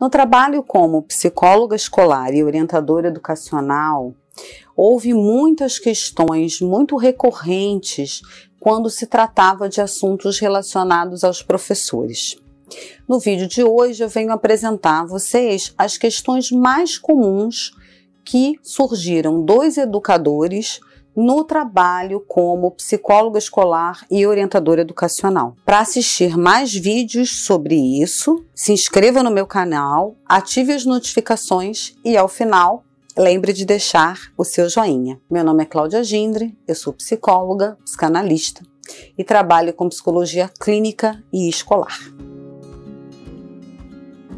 No trabalho como psicóloga escolar e orientadora educacional, houve muitas questões muito recorrentes quando se tratava de assuntos relacionados aos professores. No vídeo de hoje, eu venho apresentar a vocês as questões mais comuns que surgiram dos educadores no trabalho como psicóloga escolar e orientadora educacional. Para assistir mais vídeos sobre isso, se inscreva no meu canal, ative as notificações e, ao final, lembre de deixar o seu joinha. Meu nome é Cláudia Gindre, eu sou psicóloga, psicanalista e trabalho com psicologia clínica e escolar.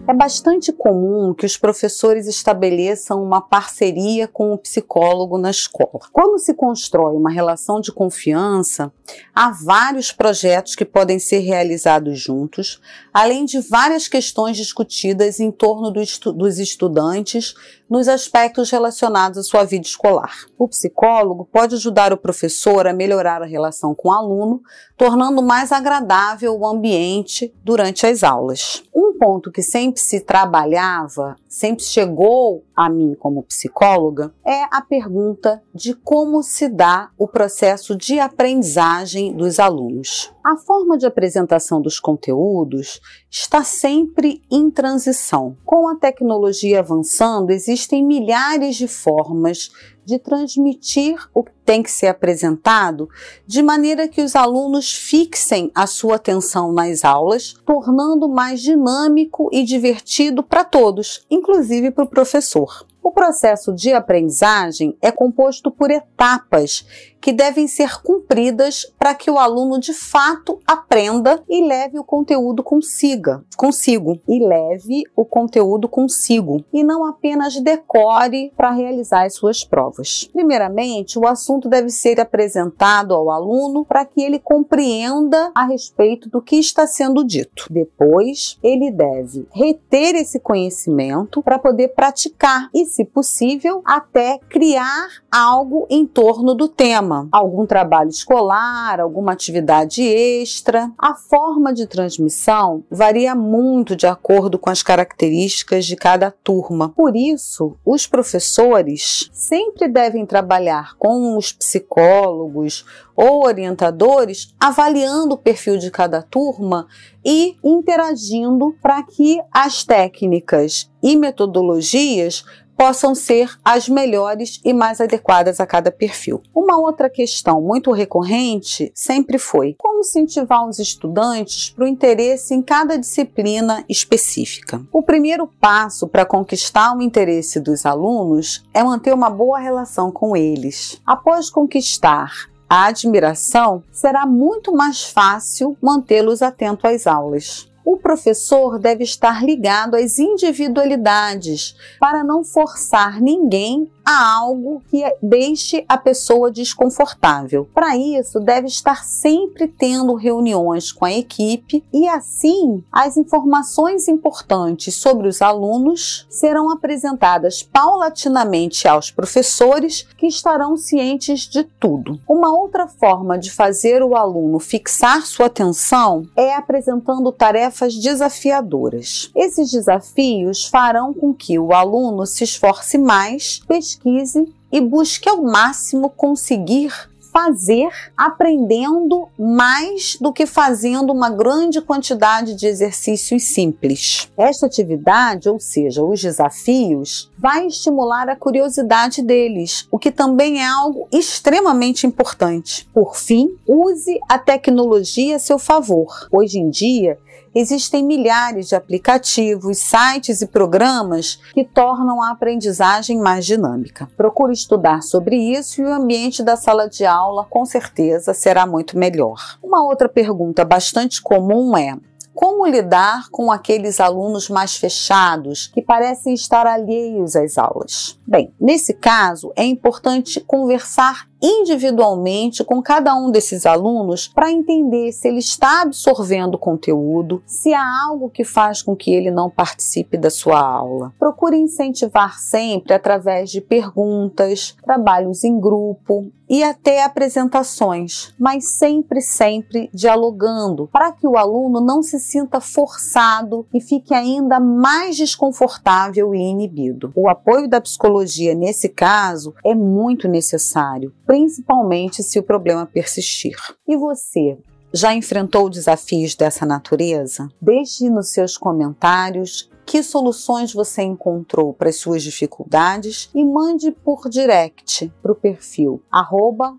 É bastante comum que os professores estabeleçam uma parceria com o psicólogo na escola. Quando se constrói uma relação de confiança, há vários projetos que podem ser realizados juntos, além de várias questões discutidas em torno do estu dos estudantes nos aspectos relacionados à sua vida escolar. O psicólogo pode ajudar o professor a melhorar a relação com o aluno, tornando mais agradável o ambiente durante as aulas. Um ponto que sempre se trabalhava, sempre chegou a mim como psicóloga é a pergunta de como se dá o processo de aprendizagem dos alunos. A forma de apresentação dos conteúdos está sempre em transição. Com a tecnologia avançando, existem milhares de formas de transmitir o que tem que ser apresentado de maneira que os alunos fixem a sua atenção nas aulas, tornando mais dinâmico e divertido para todos, inclusive para o professor. O processo de aprendizagem é composto por etapas que devem ser cumpridas para que o aluno de fato aprenda e leve o conteúdo consiga, consigo e leve o conteúdo consigo e não apenas decore para realizar as suas provas. Primeiramente, o assunto deve ser apresentado ao aluno para que ele compreenda a respeito do que está sendo dito. Depois, ele deve reter esse conhecimento para poder praticar e se possível até criar algo em torno do tema, algum trabalho escolar, alguma atividade extra. A forma de transmissão varia muito de acordo com as características de cada turma. Por isso, os professores sempre devem trabalhar com os psicólogos ou orientadores avaliando o perfil de cada turma e interagindo para que as técnicas e metodologias possam ser as melhores e mais adequadas a cada perfil. Uma outra questão muito recorrente sempre foi como incentivar os estudantes para o interesse em cada disciplina específica. O primeiro passo para conquistar o interesse dos alunos é manter uma boa relação com eles. Após conquistar a admiração, será muito mais fácil mantê-los atentos às aulas. O professor deve estar ligado às individualidades para não forçar ninguém a algo que deixe a pessoa desconfortável. Para isso, deve estar sempre tendo reuniões com a equipe e assim as informações importantes sobre os alunos serão apresentadas paulatinamente aos professores que estarão cientes de tudo. Uma outra forma de fazer o aluno fixar sua atenção é apresentando tarefas tarefas desafiadoras. Esses desafios farão com que o aluno se esforce mais, pesquise e busque ao máximo conseguir fazer aprendendo mais do que fazendo uma grande quantidade de exercícios simples. Esta atividade, ou seja, os desafios, vai estimular a curiosidade deles, o que também é algo extremamente importante. Por fim, use a tecnologia a seu favor. Hoje em dia, existem milhares de aplicativos, sites e programas que tornam a aprendizagem mais dinâmica. Procure estudar sobre isso e o ambiente da sala de aula com certeza será muito melhor. Uma outra pergunta bastante comum é: como lidar com aqueles alunos mais fechados que parecem estar alheios às aulas? Bem, nesse caso é importante conversar individualmente com cada um desses alunos para entender se ele está absorvendo o conteúdo, se há algo que faz com que ele não participe da sua aula. Procure incentivar sempre através de perguntas, trabalhos em grupo e até apresentações, mas sempre, sempre dialogando, para que o aluno não se sinta forçado e fique ainda mais desconfortável e inibido. O apoio da psicologia nesse caso é muito necessário principalmente se o problema persistir. E você já enfrentou desafios dessa natureza? Deixe nos seus comentários que soluções você encontrou para as suas dificuldades e mande por direct para o perfil arroba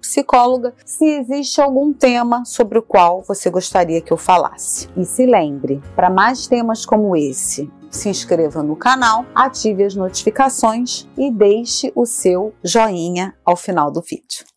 Psicóloga se existe algum tema sobre o qual você gostaria que eu falasse. E se lembre, para mais temas como esse, se inscreva no canal, ative as notificações e deixe o seu joinha ao final do vídeo.